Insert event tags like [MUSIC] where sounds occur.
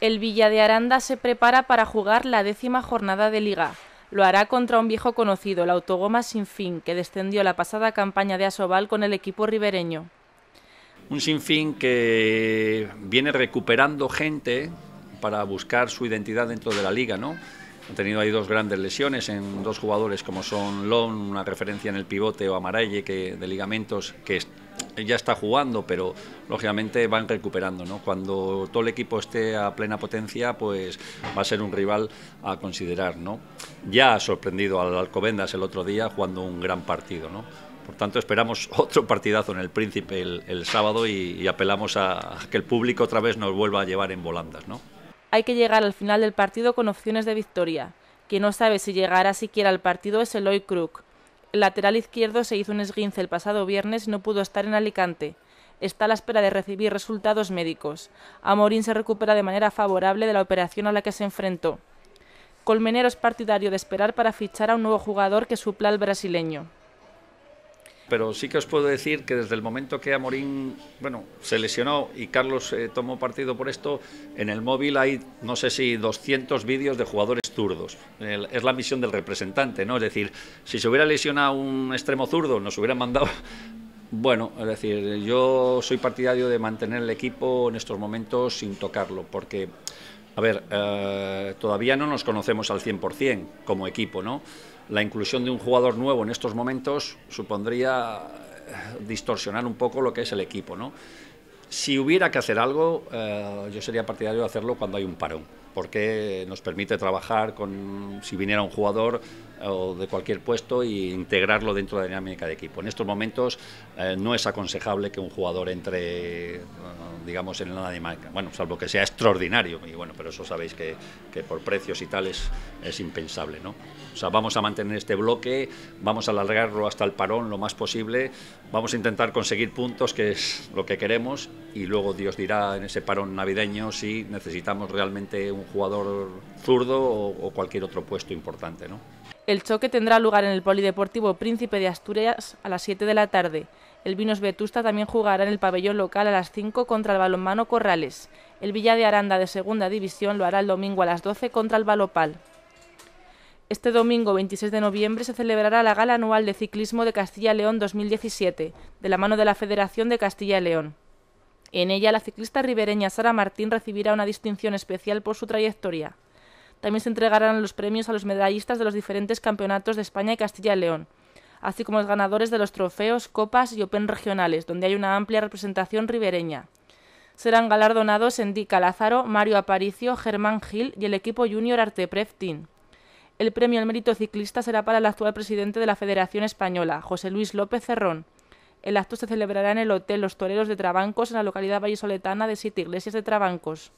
el Villa de Aranda se prepara para jugar la décima jornada de liga. Lo hará contra un viejo conocido, el Autogoma Sinfín, que descendió la pasada campaña de asoval con el equipo ribereño. Un Sinfín que viene recuperando gente para buscar su identidad dentro de la liga, ¿no? Han tenido ahí dos grandes lesiones en dos jugadores como son Lon, una referencia en el pivote, o Amaralle que, de ligamentos, que ya está jugando, pero lógicamente van recuperando. Cuando todo el equipo esté a plena potencia, pues va a ser un rival a considerar. Ya ha sorprendido al Alcobendas el otro día jugando un gran partido. ¿no? Por tanto, esperamos [LAUGHS] otro partidazo en el Príncipe el, sábado y, apelamos a, que el público otra vez nos vuelva a llevar en volandas. ¿no? Hay que llegar al final del partido con opciones de victoria. Quien no sabe si llegará siquiera al partido es Eloy Crook el lateral izquierdo se hizo un esguince el pasado viernes y no pudo estar en Alicante. Está a la espera de recibir resultados médicos. Amorín se recupera de manera favorable de la operación a la que se enfrentó. Colmenero es partidario de esperar para fichar a un nuevo jugador que supla al brasileño pero sí que os puedo decir que desde el momento que Amorín bueno, se lesionó y Carlos eh, tomó partido por esto, en el móvil hay, no sé si 200 vídeos de jugadores zurdos. es la misión del representante, ¿no? Es decir, si se hubiera lesionado un extremo zurdo, nos hubieran mandado... [LAUGHS] Bueno, es decir, yo soy partidario de mantener el equipo en estos momentos sin tocarlo, porque a ver, eh, todavía no nos conocemos al 100% como equipo, ¿no? La inclusión de un jugador nuevo en estos momentos supondría eh, distorsionar un poco lo que es el equipo, ¿no? Si hubiera que hacer algo, eh, yo sería partidario de hacerlo cuando hay un parón porque nos permite trabajar con si viniera un jugador eh, o de cualquier puesto e integrarlo dentro de la dinámica de equipo. En estos momentos eh, no es aconsejable que un jugador entre, eh, digamos, en la dinámica, bueno, salvo que sea extraordinario, y bueno, pero eso sabéis que, que por precios y tal es, es, impensable, ¿no? O sea, vamos a mantener este bloque, vamos a alargarlo hasta el parón lo más posible, vamos a intentar conseguir puntos, que es lo que queremos, y luego Dios dirá en ese parón navideño si necesitamos realmente un un jugador zurdo o, cualquier otro puesto importante. El choque tendrá lugar en el Polideportivo Príncipe de Asturias a las 7 de la tarde. El Vinos Vetusta también jugará en el pabellón local a las 5 contra el Balonmano Corrales. El Villa de Aranda de Segunda División lo hará el domingo a las 12 contra el Balopal. Este domingo 26 de noviembre se celebrará la Gala Anual de Ciclismo de Castilla León 2017, de la mano de la Federación de Castilla y León. En ella, la ciclista ribereña Sara Martín recibirá una distinción especial por su trayectoria. También se entregarán los premios a los medallistas de los diferentes campeonatos de España y Castilla y León, así como los ganadores de los trofeos, copas y open regionales, donde hay una amplia representación ribereña. Serán galardonados Endy Calazaro, Mario Aparicio, Germán Gil y el equipo junior Artepref Team. El premio al mérito ciclista será para el actual presidente de la Federación Española, José Luis López Cerrón. El acto se celebrará en el Hotel Los Toreros de Trabancos, en la localidad vallesoletana de Siete Iglesias de Trabancos.